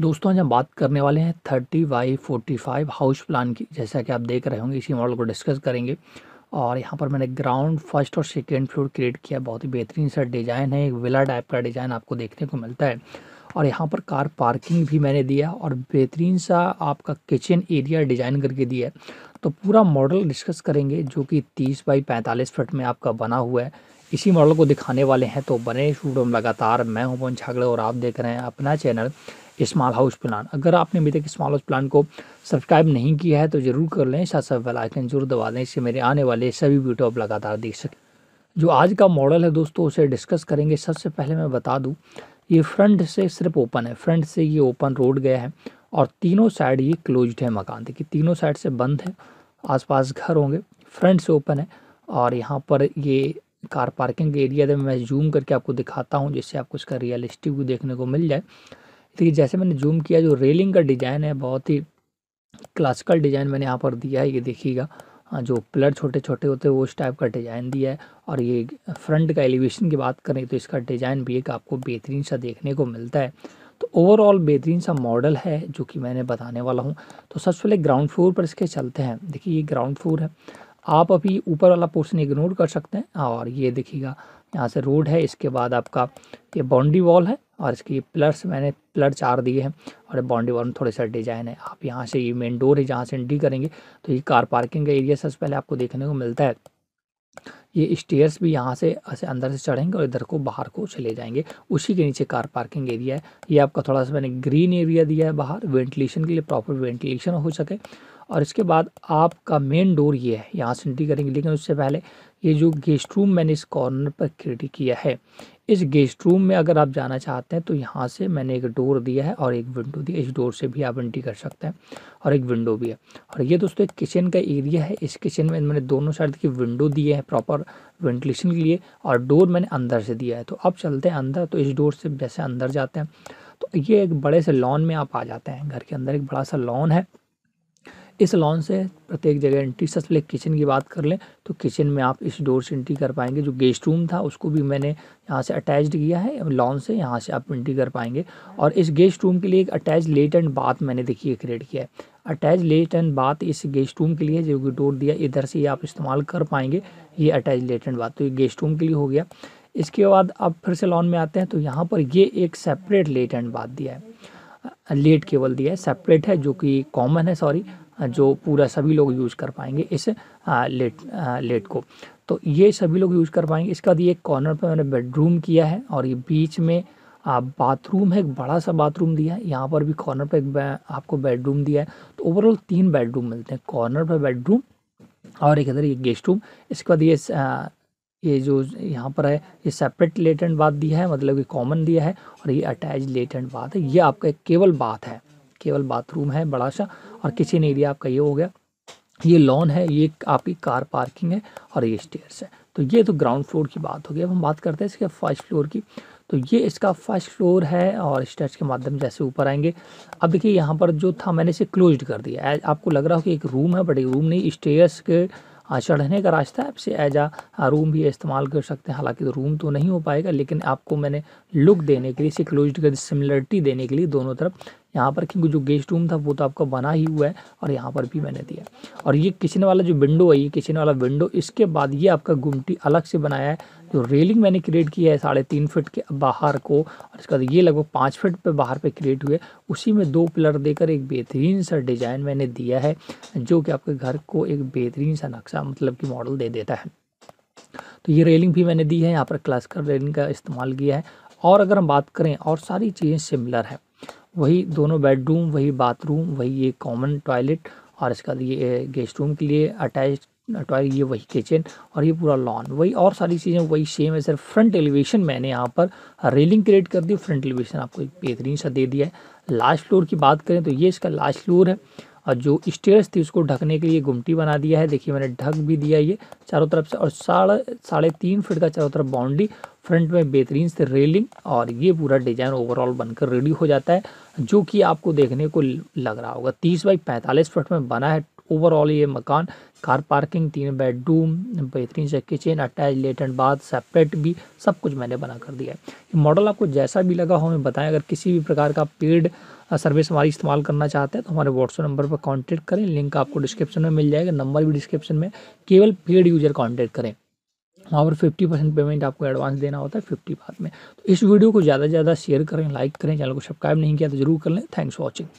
दोस्तों जब बात करने वाले हैं thirty by forty five house plan की जैसा कि आप देख रहे होंगे इसी मॉडल को डिस्कस करेंगे और यहाँ पर मैंने ग्राउंड फर्स्ट और सेकेंड फ्लोर क्रिएट किया बहुत ही बेहतरीन सा डिज़ाइन है एक विला टाइप का डिज़ाइन आपको देखने को मिलता है और यहाँ पर कार पार्किंग भी मैंने दिया और बेहतरीन सा आपका किचन एरिया डिज़ाइन करके दिया है तो पूरा मॉडल डिस्कस करेंगे जो कि तीस बाई पैंतालीस फट में आपका बना हुआ है इसी मॉडल को दिखाने वाले हैं तो बने शूट लगातार मैं हूं पवन छागड़े और आप देख रहे हैं अपना चैनल स्मॉल हाउस प्लान अगर आपने अभी तक स्मॉल हाउस प्लान को सब्सक्राइब नहीं किया है तो ज़रूर कर लें साथ साथ बेलाइकन जरूर दबा दें इससे मेरे आने वाले सभी वीडियो आप लगातार देख सकें जो आज का मॉडल है दोस्तों उसे डिस्कस करेंगे सबसे पहले मैं बता दूँ ये फ्रंट से सिर्फ ओपन है फ्रंट से ये ओपन रोड गया है और तीनों साइड ये क्लोज है मकान देखिए तीनों साइड से बंद है आसपास घर होंगे फ्रंट से ओपन है और यहाँ पर ये कार पार्किंग एरिया में मैं जूम करके आपको दिखाता हूँ जिससे आपको इसका रियलिस्टिक भी देखने को मिल जाए देखिए जैसे मैंने जूम किया जो रेलिंग का डिज़ाइन है बहुत ही क्लासिकल डिज़ाइन मैंने यहाँ पर दिया है ये देखिएगा हाँ, जो पिलर छोटे छोटे होते हैं वो उस टाइप का डिज़ाइन दिया है और ये फ्रंट का एलिवेशन की बात करें तो इसका डिज़ाइन भी एक आपको बेहतरीन सा देखने को मिलता है तो ओवरऑल बेहतरीन सा मॉडल है जो कि मैंने बताने वाला हूँ तो सबसे पहले ग्राउंड फ्लोर पर इसके चलते हैं देखिए ये ग्राउंड फ्लोर है आप अभी ऊपर वाला पोर्सन इग्नोर कर सकते हैं और ये देखिएगा यहाँ से रोड है इसके बाद आपका ये बाउंड्री वॉल है और इसकी प्लस मैंने प्लर चार दिए हैं और बाउंड्री वाल में थोड़े सा डिजाइन है आप यहाँ से ये मेन डोर है जहाँ से एंट्री करेंगे तो ये कार पार्किंग का एरिया सबसे पहले आपको देखने को मिलता है ये स्टेयर्स भी यहाँ से ऐसे अंदर से चढ़ेंगे और इधर को बाहर को चले जाएंगे उसी के नीचे कार पार्किंग एरिया है ये आपका थोड़ा सा मैंने ग्रीन एरिया दिया है बाहर वेंटिलेशन के लिए प्रॉपर वेंटिलेशन हो सके और इसके बाद आपका मेन डोर ये है यहाँ से एंट्री करेंगे लेकिन उससे पहले ये जो गेस्ट रूम मैंने इस कॉर्नर पर क्रिएट किया है इस गेस्ट रूम में अगर आप जाना चाहते हैं तो यहाँ से मैंने एक डोर दिया है और एक विंडो दिया इस डोर से भी आप एंट्री कर सकते हैं और एक विंडो भी है और ये दोस्तों एक किचन का एरिया है इस किचन में मैंने दोनों साइड की विंडो दिए हैं प्रॉपर वेंटिलेशन के लिए और डोर मैंने अंदर से दिया है तो अब चलते हैं अंदर तो इस डोर से जैसे अंदर जाते हैं तो ये एक बड़े से लॉन में आप आ जाते हैं घर के अंदर एक बड़ा सा लॉन है इस लॉन से प्रत्येक जगह एंट्री सबसे पहले किचन की बात कर लें तो किचन में आप इस डोर से एंट्री कर पाएंगे जो गेस्ट रूम था उसको भी मैंने यहाँ से अटैच्ड किया है लॉन से यहाँ से आप एंट्री कर पाएंगे और इस गेस्ट रूम के लिए एक अटैच लेट एंड बाथ मैंने देखिए क्रिएट किया है अटैच लेट एंड बाथ इस गेस्ट रूम के लिए जो कि डोर दिया इधर से ये आप इस्तेमाल कर पाएंगे ये अटैच लेट एंड बाथ तो ये गेस्ट रूम के लिए हो गया इसके बाद आप फिर से लॉन में आते हैं तो यहाँ पर ये एक सेपरेट लेट एंड बाथ दिया है लेट केवल दिया है सेपरेट है जो कि कॉमन है सॉरी जो पूरा सभी लोग यूज़ कर पाएंगे इस लेट लेट को तो ये सभी लोग यूज़ कर पाएंगे इसके बाद ये कॉर्नर पे मैंने बेडरूम किया है और ये बीच में बाथरूम है एक बड़ा सा बाथरूम दिया है यहाँ पर भी कॉर्नर पे एक आपको बेडरूम दिया है तो ओवरऑल तीन बेडरूम मिलते हैं कॉर्नर पर बेडरूम और एक इधर ये गेस्ट रूम इसके बाद ये ये जो यहाँ पर है ये सेपरेट लेटेंट बाथ दिया है मतलब कि कॉमन दिया है और ये अटैच लेटेंट बाथ है ये आपका एक केवल बाथ है केवल बाथरूम है बड़ा सा और किचन एरिया आपका ये हो गया ये लॉन है ये आपकी कार पार्किंग है और ये स्टेयर्स है तो ये तो ग्राउंड फ्लोर की बात होगी अब हम बात करते हैं इसके फर्स्ट फ्लोर की तो ये इसका फर्स्ट फ्लोर है और स्टेयर्स के माध्यम जैसे ऊपर आएंगे अब देखिए यहाँ पर जो था मैंने इसे क्लोज्ड कर दिया आपको लग रहा हो कि एक रूम है बट एक रूम नहीं स्टेयर्स के चढ़ने का रास्ता है इसे एज आ रूम भी इस्तेमाल कर सकते हैं हालांकि तो रूम तो नहीं हो पाएगा लेकिन आपको मैंने लुक देने के लिए इसे क्लोज सिमिलरिटी देने के लिए दोनों तरफ यहाँ पर क्योंकि जो गेस्ट रूम था वो तो आपका बना ही हुआ है और यहाँ पर भी मैंने दिया और ये किचन वाला जो विंडो है ये किचन वाला विंडो इसके बाद ये आपका गुमटी अलग से बनाया है जो रेलिंग मैंने क्रिएट की है साढ़े तीन फिट के बाहर को और इसके बाद ये लगभग पाँच फिट पे बाहर पे क्रिएट हुए उसी में दो पिलर देकर एक बेहतरीन सा डिज़ाइन मैंने दिया है जो कि आपके घर को एक बेहतरीन सा नक्शा मतलब कि मॉडल दे देता है तो ये रेलिंग भी मैंने दी है यहाँ पर क्लास्कर रेलिंग का इस्तेमाल किया है और अगर हम बात करें और सारी चीज़ें सिमिलर हैं वही दोनों बेडरूम वही बाथरूम वही ये कॉमन टॉयलेट और इसका ये गेस्ट रूम के लिए अटैच टॉयलेट ये वही किचन और ये पूरा लॉन वही और सारी चीज़ें वही सेम है सर फ्रंट एलिवेशन मैंने यहाँ पर रेलिंग क्रिएट कर दी फ्रंट एलिवेशन आपको एक बेहतरीन सा दे दिया है लास्ट फ्लोर की बात करें तो ये इसका लास्ट फ्लोर है और जो स्टेयर्स थी उसको ढकने के लिए गुमटी बना दिया है देखिए मैंने ढक भी दिया ये चारों तरफ से और साढ़े साढ़े तीन फिट का चारों तरफ बाउंड्री फ्रंट में बेहतरीन से रेलिंग और ये पूरा डिजाइन ओवरऑल बनकर रेडी हो जाता है जो कि आपको देखने को लग रहा होगा तीस बाई पैंतालीस फुट में बना है ओवरऑल ये मकान कार पार्किंग तीन बेडरूम बेहतरीन से kitchen attach latrine bath separate भी सब कुछ मैंने बना कर दिया है ये मॉडल आपको जैसा भी लगा हो हमें बताएं अगर किसी भी प्रकार का पेड सर्विस हमारी इस्तेमाल करना चाहते हैं तो हमारे व्हाट्सअप नंबर पर कॉन्टैक्ट करें लिंक आपको डिस्क्रिप्शन में मिल जाएगा नंबर भी डिस्क्रिप्शन में केवल पेड यूजर कॉन्टैक्ट करें वहाँ पर फिफ्टी परसेंट पेमेंट आपको एडवांस देना होता है फिफ्टी बाद में तो इस वीडियो को ज़्यादा से ज़्यादा शेयर करें लाइक करें चैनल को सब्सक्राइब नहीं किया तो जरूर कर लें थैंक्स फॉर वॉचिंग